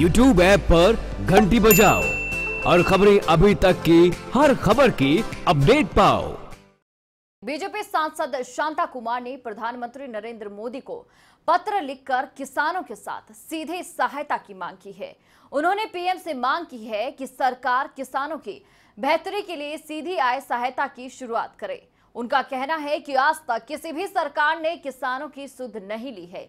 YouTube app पर घंटी बजाओ और खबरें अभी तक की हर खबर की अपडेट पाओ बीजेपी सांसद शांता कुमार ने प्रधानमंत्री नरेंद्र मोदी को पत्र लिखकर किसानों के साथ सीधे सहायता की मांग की है उन्होंने पीएम से मांग की है कि सरकार किसानों की बेहतरी के लिए सीधी आय सहायता की शुरुआत करे उनका कहना है कि आज तक किसी भी सरकार ने किसानों की सुध नहीं ली है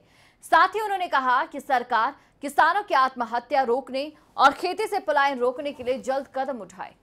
साथ ही उन्होंने कहा कि सरकार किसानों की आत्महत्या रोकने और खेती से पलायन रोकने के लिए जल्द कदम उठाए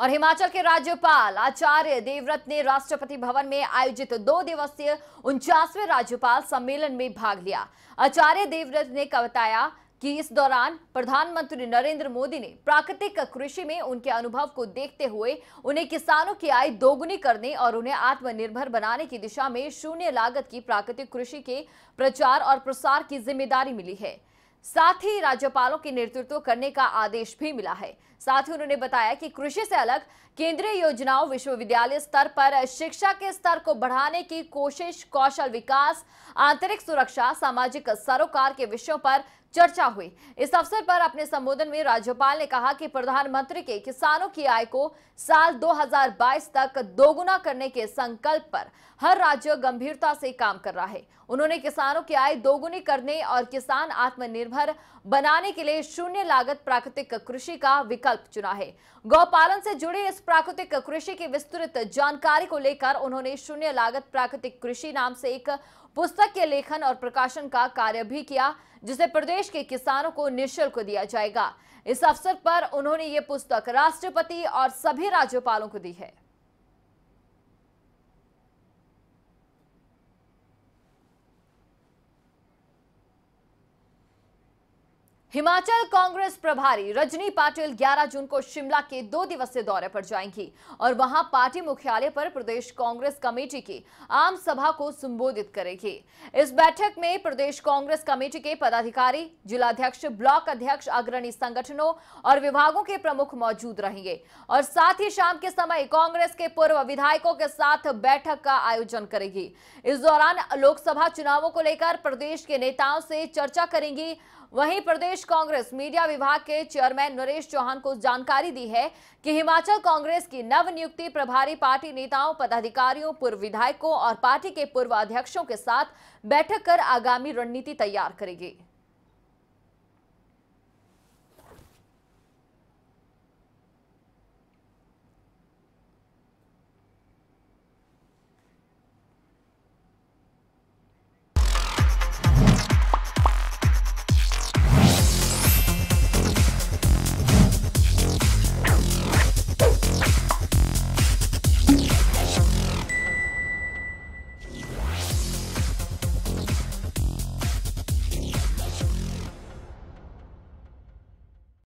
और हिमाचल के राज्यपाल आचार्य देवव्रत ने राष्ट्रपति भवन में आयोजित दो दिवसीय उनचासवें राज्यपाल सम्मेलन में भाग लिया आचार्य देवव्रत ने बताया कि इस दौरान प्रधानमंत्री नरेंद्र मोदी ने प्राकृतिक कृषि में उनके अनुभव को देखते हुए उन्हें किसानों की आय दोगुनी करने और उन्हें आत्मनिर्भर बनाने की दिशा में शून्य लागत की प्राकृतिक कृषि के प्रचार और प्रसार की जिम्मेदारी मिली है साथ ही राज्यपालों के नेतृत्व करने का आदेश भी मिला है साथ ही उन्होंने बताया कि कृषि से अलग केंद्रीय योजनाओं विश्वविद्यालय स्तर पर शिक्षा के स्तर को बढ़ाने की कोशिश कौशल विकास आंतरिक सुरक्षा सामाजिक सरोकार के विषयों पर चर्चा हुई इस अवसर पर अपने संबोधन में राज्यपाल ने कहा कि प्रधानमंत्री के किसानों की आय को साल 2022 तक दोगुना करने के संकल्प पर हर राज्य गंभीरता से काम कर रहा है उन्होंने किसानों की आय दोगुनी करने और किसान आत्मनिर्भर आत्मनिर्भर बनाने के लिए शून्य लागत प्राकृतिक कृषि का विकल्प चुना है गौपालन से जुड़े इस प्राकृतिक कृषि की विस्तृत जानकारी को लेकर उन्होंने शून्य लागत प्राकृतिक कृषि नाम से एक पुस्तक के लेखन और प्रकाशन का कार्य भी किया जिसे प्रदेश के किसानों को निःशुल्क दिया जाएगा इस अवसर पर उन्होंने ये पुस्तक राष्ट्रपति और सभी राज्यपालों को दी है हिमाचल कांग्रेस प्रभारी रजनी पाटिल 11 जून को शिमला के दो दिवसीय दौरे पर जाएंगी और वहां पार्टी मुख्यालय पर प्रदेश कांग्रेस कमेटी की आम सभा को संबोधित करेगी इस बैठक में प्रदेश कांग्रेस कमेटी के पदाधिकारी जिलाध्यक्ष ब्लॉक अध्यक्ष अग्रणी संगठनों और विभागों के प्रमुख मौजूद रहेंगे और साथ ही शाम के समय कांग्रेस के पूर्व विधायकों के साथ बैठक का आयोजन करेगी इस दौरान लोकसभा चुनावों को लेकर प्रदेश के नेताओं से चर्चा करेंगी वहीं प्रदेश कांग्रेस मीडिया विभाग के चेयरमैन नरेश चौहान को जानकारी दी है कि हिमाचल कांग्रेस की नवनियुक्ति प्रभारी पार्टी नेताओं पदाधिकारियों पूर्व विधायकों और पार्टी के पूर्व अध्यक्षों के साथ बैठक कर आगामी रणनीति तैयार करेगी